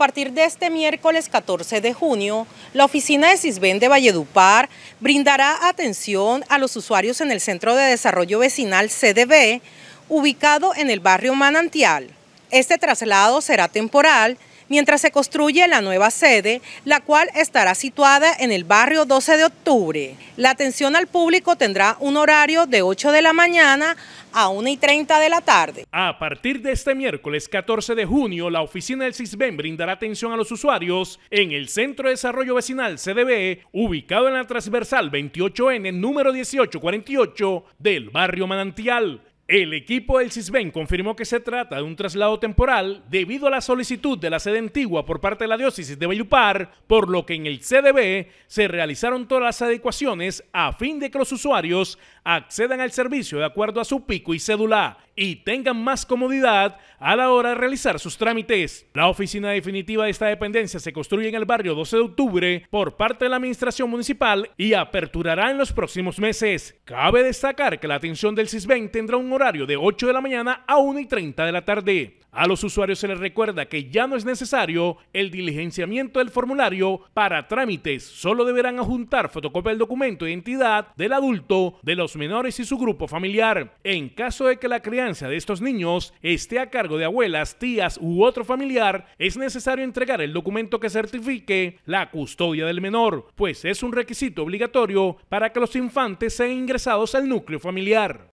A partir de este miércoles 14 de junio, la oficina de Cisben de Valledupar brindará atención a los usuarios en el Centro de Desarrollo Vecinal CDB, ubicado en el barrio Manantial. Este traslado será temporal mientras se construye la nueva sede, la cual estará situada en el barrio 12 de octubre. La atención al público tendrá un horario de 8 de la mañana a 1 y 30 de la tarde. A partir de este miércoles 14 de junio, la oficina del CISBEN brindará atención a los usuarios en el Centro de Desarrollo Vecinal CDB, ubicado en la transversal 28N número 1848 del barrio Manantial. El equipo del Cisben confirmó que se trata de un traslado temporal debido a la solicitud de la sede antigua por parte de la diócesis de Bellupar, por lo que en el CDB se realizaron todas las adecuaciones a fin de que los usuarios accedan al servicio de acuerdo a su pico y cédula y tengan más comodidad a la hora de realizar sus trámites. La oficina definitiva de esta dependencia se construye en el barrio 12 de octubre por parte de la administración municipal y aperturará en los próximos meses. Cabe destacar que la atención del CISBEN tendrá un horario de 8 de la mañana a 1 y 30 de la tarde. A los usuarios se les recuerda que ya no es necesario el diligenciamiento del formulario para trámites. Solo deberán adjuntar fotocopia del documento de identidad del adulto de los menores y su grupo familiar. En caso de que la crianza de estos niños esté a cargo de abuelas, tías u otro familiar, es necesario entregar el documento que certifique la custodia del menor, pues es un requisito obligatorio para que los infantes sean ingresados al núcleo familiar.